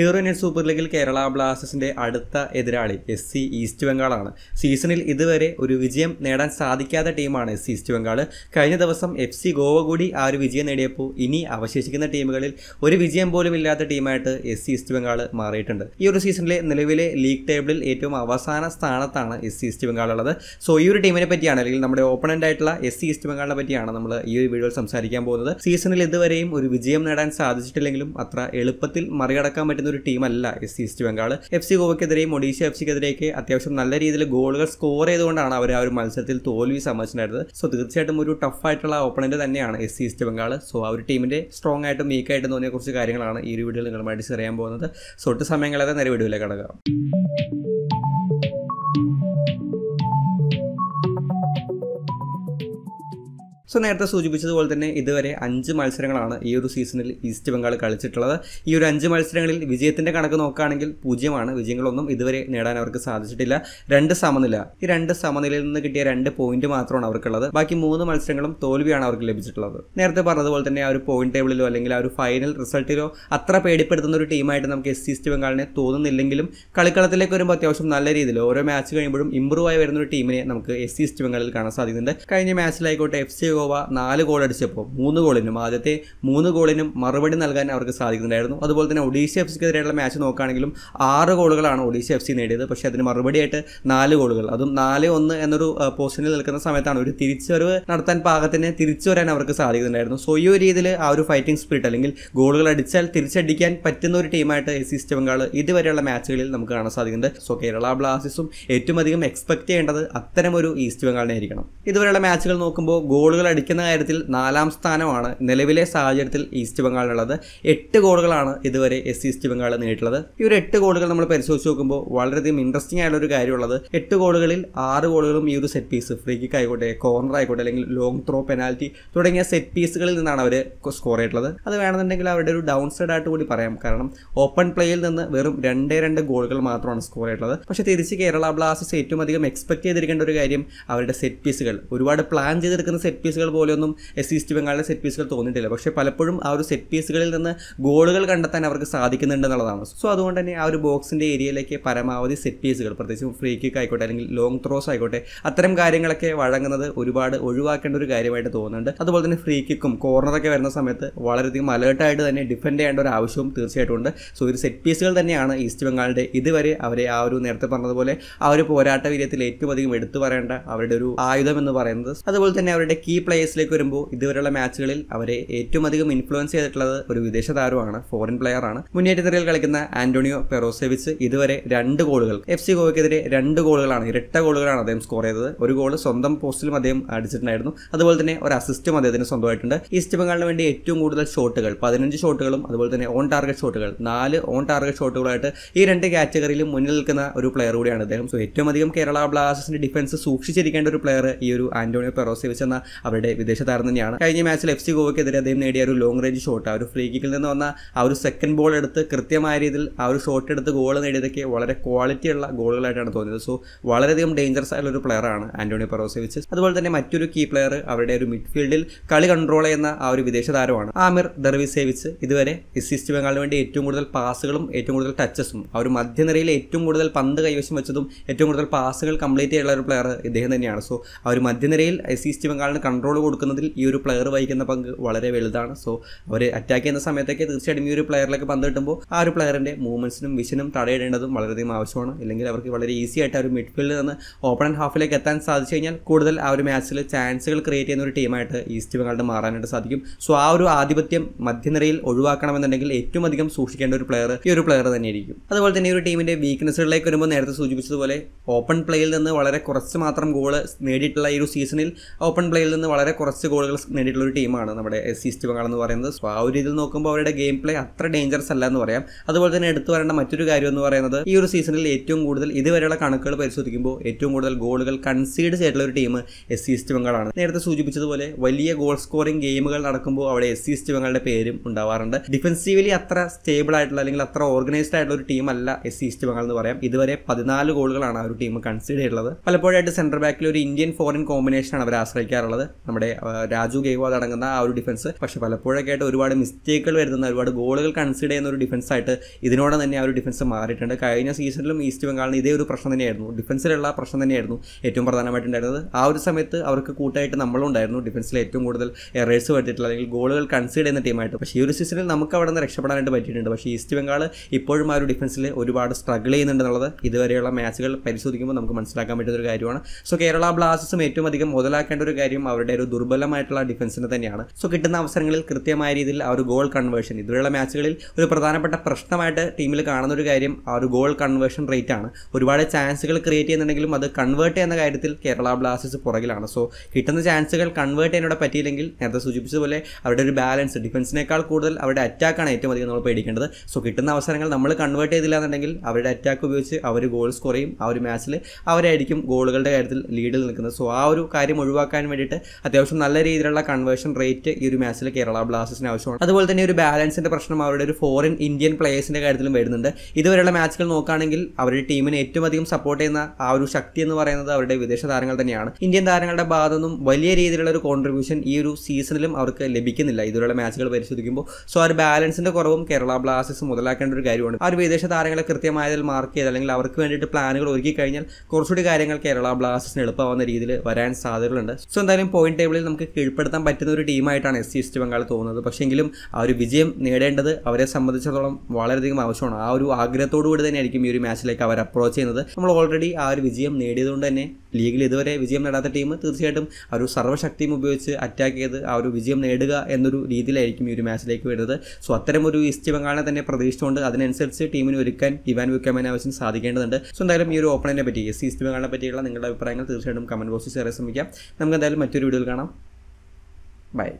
Indian super ലീഗിൽ കേരള ബ്ലാസ്റ്റേഴ്സിന്റെ അടുത്ത എതിരാളി എസ് സി ഈസ്റ്റ് ബംഗാളാണ് സീസണിൽ ഇതുവരെ ഒരു വിജയം നേടാൻ സാധിക്കാത്ത ടീമാണ് എസ് സി ഈസ്റ്റ് ബംഗാൾ കഴിഞ്ഞ ദിവസം എഫ് സി ഗോവ കൂടി ആ ഒരു വിജയം നേടിയപ്പോൾ ഇനി അവശേഷിക്കുന്ന ടീമുകളിൽ ഒരു വിജയം പോലും ഇല്ലാത്ത ടീമായിട്ട് എസ് സി ഈസ്റ്റ് ബംഗാൾ മാറിയിട്ടുണ്ട് ഈ ഒരു സീസണിലെ നിലവിലെ ലീഗ് ടേബിളിൽ ഏറ്റവും അവസാന സ്ഥാനത്താണ് എസ് സി ഈസ്റ്റ് ബംഗാൾ ഉള്ളത് സോ ഈ ഒരു ടീമിനെ പറ്റിയാണ് അല്ലെങ്കിൽ നമ്മുടെ ഓപ്പണൻ്റ് ആയിട്ടുള്ള എസ് സി ഈസ്റ്റ് ബംഗാളിനെ പറ്റിയാണ് നമ്മൾ ഈ ഒരു വീഡിയോയിൽ സംസാരിക്കാൻ പോകുന്നത് സീസണിൽ ഇതുവരെയും ഒരു വിജയം നേടാൻ സാധിച്ചിട്ടില്ലെങ്കിലും അത്ര എളുപ്പത്തിൽ മറികടക്കാൻ പറ്റുന്ന കളിക്കുന്ന ഒരു ടീമല്ല S C East Bengal F C ഗോവയ്ക്കെതിരെയും ഒഡീഷ എഫ് സിക്കെതിരെയൊക്കെ അത്യാവശ്യം നല്ല രീതിയിൽ ഗോളുകൾ സ്കോർ ചെയ്തുകൊണ്ടാണ് അവർ ആ ഒരു മത്സരത്തിൽ തോൽവി സമ്മതിച്ചിട്ടുണ്ടായിരുന്നത് സോ തീർച്ചയായിട്ടും ഒരു ടഫ് ആയിട്ടുള്ള ഓപ്പണന്റ് തന്നെയാണ് S C East Bengal so ആ ഒരു ടീമിന്റെ സ്ട്രോങ് ആയിട്ടും വീക്ക് ആയിട്ടും തോന്നിയ കുറച്ച് കാര്യങ്ങളാണ് ഈ ഒരു വീഡിയോയിൽ നിങ്ങളുമായിട്ട് ചെറിയാൻ പോകുന്നത് സോ ഒട്ട് സമയങ്ങളൊക്കെ നേരെ വീഡിയോയിലേക്ക് കടക്കാം സോ നേരത്തെ സൂചിപ്പിച്ചതുപോലെ തന്നെ ഇതുവരെ അഞ്ച് മത്സരങ്ങളാണ് ഈ ഒരു സീസണിൽ ഈസ്റ്റ് ബംഗാൾ കളിച്ചിട്ടുള്ളത് ഈ ഒരു അഞ്ച് മത്സരങ്ങളിൽ വിജയത്തിൻ്റെ കണക്ക് നോക്കുകയാണെങ്കിൽ പൂജ്യമാണ് വിജയങ്ങളൊന്നും ഇതുവരെ നേടാൻ അവർക്ക് സാധിച്ചിട്ടില്ല രണ്ട് സമനില ഈ രണ്ട് സമനിലയിൽ നിന്ന് കിട്ടിയ രണ്ട് പോയിന്റ് മാത്രമാണ് അവർക്കുള്ളത് ബാക്കി മൂന്ന് മത്സരങ്ങളും തോൽവിയാണ് അവർക്ക് ലഭിച്ചിട്ടുള്ളത് നേരത്തെ പറഞ്ഞതുപോലെ തന്നെ ആ ഒരു പോയിന്റ് ടേബിളിലോ അല്ലെങ്കിൽ ആ ഒരു ഫൈനൽ റിസൾട്ടിലോ അത്ര പേടിപ്പെടുത്തുന്ന ഒരു ടീമായിട്ട് നമുക്ക് എസ് ഈസ്റ്റ് ബംഗാളിനെ തോന്നുന്നില്ലെങ്കിലും കളിക്കളത്തിലേക്ക് വരുമ്പോൾ അത്യാവശ്യം നല്ല രീതിയിൽ ഓരോ മാച്ച് കഴിയുമ്പോഴും ഇമ്പ്രൂവ് ആയി വരുന്ന ഒരു ടീമിനെ നമുക്ക് എസ് ഈസ്റ്റ് ബംഗാളിൽ കാണാൻ സാധിക്കുന്നുണ്ട് കഴിഞ്ഞ മാച്ചിലായിക്കോട്ടെ എഫ് സി ഗോവ നാല് ഗോൾ അടിച്ചപ്പോൾ മൂന്ന് ഗോളിനും ആദ്യത്തെ മൂന്ന് ഗോളിനും മറുപടി നൽകാൻ അവർക്ക് സാധിക്കുന്നുണ്ടായിരുന്നു അതുപോലെ തന്നെ ഒഡീഷ എഫ് സിക്കെതിരെയുള്ള മാച്ച് നോക്കുകയാണെങ്കിലും ആറ് ഗോളുകളാണ് ഒഡീഷ എഫ് സി നേടിയത് പക്ഷേ അതിന് മറുപടിയായിട്ട് നാല് ഗോളുകൾ അതും നാല് ഒന്ന് എന്നൊരു പോസ്റ്റിനിൽ നിൽക്കുന്ന സമയത്താണ് ഒരു തിരിച്ചുവരവ് നടത്താൻ പാകത്തിന് തിരിച്ചു വരാൻ അവർക്ക് സാധിക്കുന്നുണ്ടായിരുന്നു സോ ഈ ഒരു രീതിയിൽ ആ ഒരു ഫൈറ്റിംഗ് സ്പിരിറ്റ് അല്ലെങ്കിൽ ഗോളുകൾ അടിച്ചാൽ തിരിച്ചടിക്കാൻ പറ്റുന്ന ഒരു ടീമായിട്ട് ഈസ്റ്റ് ബംഗാൾ ഇതുവരെയുള്ള മാച്ചുകളിൽ നമുക്ക് കാണാൻ സാധിക്കുന്നുണ്ട് സോ കേരള ബ്ലാസ്റ്റേഴ്സും ഏറ്റവും അധികം എക്സ്പെക്ട് ചെയ്യേണ്ടത് അത്തരമൊരു ഈസ്റ്റ് ബംഗാളിനെ ആയിരിക്കണം ഇതുവരെയുള്ള മാച്ചുകൾ നോക്കുമ്പോൾ ഗോളുകൾ അടിക്കുന്ന കാര്യത്തിൽ നാലാം സ്ഥാനമാണ് നിലവിലെ സാഹചര്യത്തിൽ ഈസ്റ്റ് ബംഗാളിലുള്ളത് എട്ട് ഗോളുകളാണ് ഇതുവരെ എസ് ഈസ്റ്റ് ബംഗാൾ നേടിയിട്ടുള്ളത് ഈ ഒരു എട്ട് ഗോളുകൾ നമ്മൾ പരിശോധിച്ച് നോക്കുമ്പോൾ വളരെയധികം ഇൻട്രസ്റ്റിംഗ് ആയിട്ടുള്ള ഒരു കാര്യമുള്ളത് എട്ട് ഗോളുകളിൽ ആറ് ഗോളുകളും ഈ ഒരു സെറ്റ് പീസ് ഫ്രീ കിക്ക് ആയിക്കോട്ടെ കോർണർ ആയിക്കോട്ടെ അല്ലെങ്കിൽ ലോങ് ത്രോ പെനാൽറ്റി തുടങ്ങിയ സെറ്റ് പീസുകളിൽ നിന്നാണ് അവർ സ്കോർ ചെയ്തിട്ടുള്ളത് അത് വേണമെന്നുണ്ടെങ്കിൽ അവരുടെ ഒരു ഡൗൺ സൈഡ് ആയിട്ട് കൂടി പറയാം കാരണം ഓപ്പൺ പ്ലേയിൽ നിന്ന് വെറും രണ്ടേ രണ്ട് ഗോളുകൾ മാത്രമാണ് സ്കോർ ചെയ്തിട്ടുള്ളത് പക്ഷേ തിരിച്ച് കേരള ബ്ലാസ്റ്റേഴ്സ് ഏറ്റവും അധികം എക്സ്പെക്ട് ചെയ്തിരിക്കേണ്ട ഒരു കാര്യം അവരുടെ സെറ്റ് പീസുകൾ ഒരുപാട് പ്ലാൻ ചെയ്തെടുക്കുന്ന സെറ്റ് പീസ് പീസുകൾ പോലെയൊന്നും എസ് ഈസ്റ്റ് ബംഗാളിലെ സെറ്റ് പീസുകൾ തോന്നിയിട്ടില്ല പക്ഷേ പലപ്പോഴും ആ ഒരു സെറ്റ് പീസുകളിൽ നിന്ന് ഗോളുകൾ കണ്ടെത്താൻ അവർക്ക് സാധിക്കുന്നുണ്ട് എന്നുള്ളതാണ് സോ അതുകൊണ്ട് തന്നെ ആ ഒരു ബോക്സിൻ്റെ ഏരിയയിലേക്ക് പരമാവധി സെറ്റ് പീസുകൾ പ്രത്യേകിച്ച് ഫ്രീ കിക്ക് ആയിക്കോട്ടെ അല്ലെങ്കിൽ ലോങ് ത്രോസ് ആയിക്കോട്ടെ അത്തരം കാര്യങ്ങളൊക്കെ വഴങ്ങുന്നത് ഒരുപാട് ഒഴിവാക്കേണ്ട ഒരു കാര്യമായിട്ട് തോന്നുന്നുണ്ട് അതുപോലെ തന്നെ ഫ്രീ കിക്കും കോർണറൊക്കെ വരുന്ന സമയത്ത് വളരെയധികം അലേർട്ടായിട്ട് തന്നെ ഡിഫെൻഡ് ചെയ്യേണ്ട ഒരു ആവശ്യവും തീർച്ചയായിട്ടും ഉണ്ട് സോ ഒരു സെറ്റ് പീസുകൾ തന്നെയാണ് ഈസ്റ്റ് ബംഗാളിൻ്റെ ഇതുവരെ അവരെ ആ ഒരു നേരത്തെ പറഞ്ഞതുപോലെ ആ ഒരു പോരാട്ട വീര്യത്തിൽ ഏറ്റവും അധികം എടുത്തു പറയേണ്ട അവരുടെ ഒരു ആയുധം എന്ന് പറയുന്നത് അതുപോലെ തന്നെ അവരുടെ കീ പ്ലേയേഴ്സിലേക്ക് വരുമ്പോൾ ഇതുവരെയുള്ള മാച്ചുകളിൽ അവരെ ഏറ്റവും അധികം ഇൻഫ്ലുവൻസ് ചെയ്തിട്ടുള്ളത് ഒരു വിദേശ താരമാണ് ഫോറിൻ പ്ലെയറാണ് മുന്നേറ്റത്തിൽ കളിക്കുന്ന ആന്റോണിയോ പെറോസെവിച്ച് ഇതുവരെ രണ്ട് ഗോളുകൾ എഫ് സി ഗോവയ്ക്കെതിരെ രണ്ട് ഗോളുകളാണ് ഇരട്ട ഗോളുകളാണ് അദ്ദേഹം സ്കോർ ചെയ്തത് ഒരു ഗോൾ സ്വന്തം പോസ്റ്റിലും അദ്ദേഹം അടിച്ചിട്ടുണ്ടായിരുന്നു അതുപോലെ തന്നെ ഒരു അസിസ്റ്റും അദ്ദേഹത്തിന് സ്വന്തമായിട്ടുണ്ട് ഈസ്റ്റ് ബംഗാളിന് വേണ്ടി ഏറ്റവും കൂടുതൽ ഷോട്ടുകൾ പതിനഞ്ച് ഷോട്ടുകളും അതുപോലെ തന്നെ ഓൺ ടാർഗറ്റ് ഷോട്ടുകൾ നാല് ഓൺ ടാർഗറ്റ് ഷോട്ടുകളായിട്ട് ഈ രണ്ട് കാറ്റഗറിയിലും മുന്നിൽ നിൽക്കുന്ന ഒരു പ്ലെയർ കൂടിയാണ് അദ്ദേഹം സോ ഏറ്റവും അധികം കേരള ബ്ലാസ്റ്റേഴ്സിന്റെ ഡിഫൻസ് സൂക്ഷിച്ചിരിക്കേണ്ട ഒരു പ്ലെയർ ഈ ഒരു ആന്റോണിയോ പെറോസെവിച്ച് എന്ന അവരുടെ വിദേശ താരം തന്നെയാണ് കഴിഞ്ഞ മാച്ചിൽ എഫ് സി ഗോവയ്ക്കെതിരെ അദ്ദേഹം നേടിയ ഒരു ലോങ് റേഞ്ച് ഷോട്ട് ആ ഒരു ഫ്രീ കിക്കിൽ നിന്ന് വന്ന ആ ഒരു സെക്കൻഡ് ബോൾ എടുത്ത് കൃത്യമായ രീതിയിൽ ആ ഒരു ഷോട്ട് എടുത്ത് ഗോൾ നേടിയതൊക്കെ വളരെ ക്വാളിറ്റി ഉള്ള ഗോളുകളായിട്ടാണ് തോന്നിയത് സോ വളരെയധികം ഡേഞ്ചറസ് ആയിട്ടുള്ള ഒരു പ്ലെയറാണ് ആന്റോണിയോ പെറോസെവിച്ച് അതുപോലെ തന്നെ മറ്റൊരു കീ പ്ലെയർ അവരുടെ ഒരു മിഡ്ഫീൽഡിൽ കളി കൺട്രോൾ ചെയ്യുന്ന ആ ഒരു വിദേശ താരമാണ് ആമിർ ദർവിസേവിച്ച് ഇതുവരെ ഈസ്റ്റ് ബംഗാളിന് വേണ്ടി ഏറ്റവും കൂടുതൽ പാസുകളും ഏറ്റവും കൂടുതൽ ടച്ചസും ആ ഒരു മധ്യനിരയിൽ ഏറ്റവും കൂടുതൽ പന്ത് കൈവശം വെച്ചതും ഏറ്റവും കൂടുതൽ പാസുകൾ കംപ്ലീറ്റ് ചെയ്യുള്ള ഒരു പ്ലെയർ ഇദ്ദേഹം തന്നെയാണ് സോ ആ ഒരു മധ്യനിരയിൽ ഈസ്റ്റ് ബംഗാളിന് കൺട്രോൾ കൺട്രോൾ കൊടുക്കുന്നതിൽ ഈ ഒരു പ്ലെയർ വഹിക്കുന്ന പങ്ക് വളരെ വലുതാണ് സോ അവർ അറ്റാക്ക് ചെയ്യുന്ന സമയത്തൊക്കെ തീർച്ചയായിട്ടും ഈ ഒരു പ്ലെയറിലേക്ക് പന്ത് കിട്ടുമ്പോൾ ആ ഒരു പ്ലെയറിൻ്റെ മൂവ്മെൻറ്റ്സിനും വിഷനും തടയിടേണ്ടതും വളരെയധികം ആവശ്യമാണ് ഇല്ലെങ്കിൽ അവർക്ക് വളരെ ഈസി ആയിട്ട് ആ ഒരു മിഡ്ഫീൽഡിൽ നിന്ന് ഓപ്പൺ ആൻഡ് ഹാഫിലേക്ക് എത്താൻ സാധിച്ചു കഴിഞ്ഞാൽ കൂടുതൽ ആ ഒരു മാച്ചിൽ ചാൻസുകൾ ക്രിയേറ്റ് ചെയ്യുന്ന ഒരു ടീമായിട്ട് ഈസ്റ്റ് ബംഗാളിന് മാറാനായിട്ട് സാധിക്കും സോ ആ ഒരു ആധിപത്യം മധ്യനിരയിൽ ഒഴിവാക്കണമെന്നുണ്ടെങ്കിൽ ഏറ്റവും അധികം സൂക്ഷിക്കേണ്ട ഒരു പ്ലെയർ ഈ ഒരു പ്ലെയർ തന്നെയായിരിക്കും അതുപോലെ തന്നെ ഈ ഒരു ടീമിൻ്റെ വീക്ക്നെസ്സുകളിലേക്ക് വരുമ്പോൾ നേരത്തെ സൂചിപ്പിച്ചതുപോലെ ഓപ്പൺ പ്ലേയിൽ നിന്ന് വളരെ കുറച്ച് മാത്രം ഗോൾ നേടിയിട്ടുള്ള ഈ ഒരു സീസണിൽ ഓപ്പൺ പ്ലേയിൽ നിന്ന് വളരെ കുറച്ച് ഗോളുകൾ നേടിയിട്ടുള്ള ഒരു ടീമാണ് നമ്മുടെ എസ് ഈസ്റ്റ് ബംഗാൾ എന്ന് പറയുന്നത് സോ ആ ഒരു രീതിയിൽ നോക്കുമ്പോൾ അവരുടെ ഗെയിം പ്ലേ അത്ര ഡേഞ്ചറസ് അല്ല എന്ന് പറയാം അതുപോലെ തന്നെ എടുത്തു വരേണ്ട മറ്റൊരു കാര്യം എന്ന് പറയുന്നത് ഈ ഒരു സീസണിൽ ഏറ്റവും കൂടുതൽ ഇതുവരെയുള്ള കണക്കുകൾ പരിശോധിക്കുമ്പോൾ ഏറ്റവും കൂടുതൽ ഗോളുകൾ കൺസീഡ് ചെയ്തിട്ടുള്ള ഒരു ടീം എസ് ഈസ്റ്റ് ബംഗാളാണ് നേരത്തെ സൂചിപ്പിച്ചതുപോലെ വലിയ ഗോൾ സ്കോറിംഗ് ഗെയിമുകൾ നടക്കുമ്പോൾ അവിടെ എസ് ഈസ്റ്റ് ബംഗാളുടെ പേരും ഉണ്ടാവാറുണ്ട് ഡിഫൻസീവലി അത്ര സ്റ്റേബിൾ ആയിട്ടുള്ള അല്ലെങ്കിൽ അത്ര ഓർഗനൈസ്ഡ് ആയിട്ടുള്ള ഒരു ടീം അല്ല എസ് ഈസ്റ്റ് ബംഗാൾ എന്ന് പറയാം ഇതുവരെ പതിനാല് ഗോളുകളാണ് ആ ഒരു ടീം കൺസീഡ് ചെയ്തിട്ടുള്ളത് പലപ്പോഴായിട്ട് സെന്റർ ബാക്കിൽ ഒരു ഇന്ത്യൻ ഫോറിൻ കോമ്പിനേഷനാണ് അവർ ആശ്രയിക്കാറുള്ളത് നമ്മുടെ രാജു ഗെയ്വാദ് അടങ്ങുന്ന ആ ഒരു ഡിഫൻസ് പക്ഷേ പലപ്പോഴൊക്കെ ആയിട്ട് ഒരുപാട് മിസ്റ്റേക്കുകൾ വരുന്ന ഒരുപാട് ഗോളുകൾ കൺസിഡർ ചെയ്യുന്ന ഒരു ഡിഫൻസ് ആയിട്ട് ഇതിനോടെ തന്നെ ആ ഒരു ഡിഫൻസ് മാറിയിട്ടുണ്ട് കഴിഞ്ഞ സീസണിലും ഈസ്റ്റ് ബംഗാളിന് ഇതേ ഒരു പ്രശ്നം തന്നെയായിരുന്നു ഡിഫൻസിലുള്ള പ്രശ്നം തന്നെയായിരുന്നു ഏറ്റവും പ്രധാനമായിട്ടുണ്ടായിരുന്നത് ആ ഒരു സമയത്ത് അവർക്ക് കൂട്ടായിട്ട് നമ്മളുണ്ടായിരുന്നു ഡിഫൻസിൽ ഏറ്റവും കൂടുതൽ എറേഴ്സ് വരുത്തിയിട്ടുള്ള അല്ലെങ്കിൽ ഗോളുകൾ കൺസിഡർ ചെയ്യുന്ന ടീമായിട്ട് പക്ഷേ ഈ ഒരു സീസണിൽ നമുക്ക് അവിടെ നിന്ന് രക്ഷപ്പെടാനായിട്ട് പറ്റിയിട്ടുണ്ട് പക്ഷേ ഈസ്റ്റ് ബംഗാൾ ഇപ്പോഴും ആ ഒരു ഡിഫൻസിൽ ഒരുപാട് സ്ട്രഗിൾ ചെയ്യുന്നുണ്ടെന്നുള്ളത് ഇതുവരെയുള്ള മാച്ചുകൾ പരിശോധിക്കുമ്പോൾ നമുക്ക് മനസ്സിലാക്കാൻ പറ്റുന്ന ഒരു കാര്യമാണ് സോ കേരള ബ്ലാസ്റ്റേഴ്സും ഏറ്റവും അധികം മുതലാക്കേണ്ട ഒരു കാര്യം അവരുടെ ഒരു ദുർബലമായിട്ടുള്ള ഡിഫൻസിന് തന്നെയാണ് സോ കിട്ടുന്ന അവസരങ്ങളിൽ കൃത്യമായ രീതിയിൽ ആ ഒരു ഗോൾ കൺവേർഷൻ ഇതുവരെയുള്ള മാച്ചുകളിൽ ഒരു പ്രധാനപ്പെട്ട പ്രശ്നമായിട്ട് ടീമിൽ കാണുന്ന ഒരു കാര്യം ആ ഒരു ഗോൾ കൺവേർഷൻ റേറ്റ് ആണ് ഒരുപാട് ചാൻസുകൾ ക്രിയേറ്റ് ചെയ്യുന്നുണ്ടെങ്കിലും അത് കൺവേർട്ട് ചെയ്യുന്ന കാര്യത്തിൽ കേരള ബ്ലാസ്റ്റേഴ്സ് പുറകിലാണ് സോ കിട്ടുന്ന ചാൻസുകൾ കൺവേർട്ട് ചെയ്യാനോടെ പറ്റിയില്ലെങ്കിൽ നേരത്തെ സൂചിപ്പിച്ചതുപോലെ അവരുടെ ഒരു ബാലൻസ് ഡിഫൻസിനേക്കാൾ കൂടുതൽ അവരുടെ അറ്റാക്കാണ് ഏറ്റവും അധികം നമ്മൾ പേടിക്കേണ്ടത് സോ കിട്ടുന്ന അവസരങ്ങൾ നമ്മൾ കൺവേർട്ട് ചെയ്തില്ല എന്നുണ്ടെങ്കിൽ അവരുടെ അറ്റാക്ക് ഉപയോഗിച്ച് അവർ ഗോൾ സ്കോർ ചെയ്യും ആ ഒരു മാച്ചിൽ അവരായിരിക്കും ഗോളുകളുടെ കാര്യത്തിൽ ലീഡിൽ നിൽക്കുന്നത് സോ ആ ഒരു കാര്യം ഒഴിവാക്കാൻ വേണ്ടിയിട്ട് അത്യാവശ്യം നല്ല രീതിയിലുള്ള കൺവേർഷൻ റേറ്റ് ഈ ഒരു മാച്ചിൽ കേരള ബ്ലാസ്റ്റേഴ്സിന് ആവശ്യമാണ് അതുപോലെ തന്നെ ഒരു ബാലൻസിന്റെ പ്രശ്നം അവരുടെ ഒരു ഫോറിൻ ഇന്ത്യൻ പ്ലേയേഴ്സിന്റെ കാര്യത്തിലും വരുന്നുണ്ട് ഇതുവരെയുള്ള മാച്ചുകൾ നോക്കുകയാണെങ്കിൽ അവരുടെ ടീമിനെ ഏറ്റവും അധികം സപ്പോർട്ട് ചെയ്യുന്ന ആ ഒരു ശക്തി എന്ന് പറയുന്നത് അവരുടെ വിദേശ താരങ്ങൾ തന്നെയാണ് ഇന്ത്യൻ താരങ്ങളുടെ ഭാഗത്തുനിന്നും വലിയ രീതിയിലുള്ള ഒരു കോൺട്രിബ്യൂഷൻ ഈ ഒരു സീസണിലും അവർക്ക് ലഭിക്കുന്നില്ല ഇതുവരെയുള്ള മാച്ചുകൾ പരിശോധിക്കുമ്പോൾ സോ ആ ഒരു ബാലൻസിന്റെ കുറവും കേരള ബ്ലാസ്റ്റേഴ്സ് മുതലാക്കേണ്ട ഒരു കാര്യമാണ് ആ ഒരു വിദേശ താരങ്ങളെ കൃത്യമായതിൽ മാർക്ക് ചെയ്ത് അല്ലെങ്കിൽ അവർക്ക് വേണ്ടിയിട്ട് പ്ലാനുകൾ ഒരുക്കി കഴിഞ്ഞാൽ കുറച്ചുകൂടി കാര്യങ്ങൾ കേരള ബ്ലാസ്റ്റേഴ്സിന് എളുപ്പമാവുന്ന രീതിയിൽ വരാൻ സാധ്യതകളുണ്ട് സോ എന്തായാലും പോയിന്റ് ടേബിളിൽ നമുക്ക് കീഴ്പ്പെടുത്താൻ പറ്റുന്ന ഒരു ടീമായിട്ടാണ് എസ് സി ഈസ്റ്റ് ബംഗാൾ തോന്നുന്നത് പക്ഷേങ്കിലും ആ ഒരു വിജയം നേടേണ്ടത് അവരെ സംബന്ധിച്ചിടത്തോളം വളരെയധികം ആവശ്യമാണ് ആ ഒരു ആഗ്രഹത്തോടു കൂടി തന്നെയായിരിക്കും ഈ ഒരു മാച്ചിലേക്ക് അവർ അപ്രോച്ച് ചെയ്യുന്നത് നമ്മൾ ഓൾറെഡി ആ ഒരു വിജയം നേടിയതുകൊണ്ട് തന്നെ ലീഗിൽ ഇതുവരെ വിജയം നേടാത്ത ടീം തീർച്ചയായിട്ടും ആ ഒരു സർവ്വശക്തിയും ഉപയോഗിച്ച് അറ്റാക്ക് ചെയ്ത് ആ ഒരു വിജയം നേടുക എന്നൊരു രീതിയിലായിരിക്കും ഈ ഒരു മാച്ചിലേക്ക് വരുന്നത് സോ അത്തരം ഒരു ഈസ്റ്റ് ബംഗാളിനെ തന്നെ പ്രതീക്ഷിച്ചുകൊണ്ട് അതിനനുസരിച്ച് ടീമിന് ഒരുക്കാൻ ഇവാൻ വിക്കാമിന് ആവശ്യം സാധിക്കേണ്ടതുണ്ട് സോ എന്തായാലും ഈ ഒരു ഓപ്പണിനെ പറ്റി എസ് ഈസ്റ്റ് ബംഗാളിനെ പറ്റിയുള്ള നിങ്ങളുടെ അഭിപ്രായങ്ങൾ തീർച്ചയായിട്ടും കമന്റ് ബോക്സിൽ ചെറിയ ശ്രമിക്കാം നമുക്ക് എന്തായാലും മറ്റൊരു വീഡിയോയിൽ കാണാം ബൈ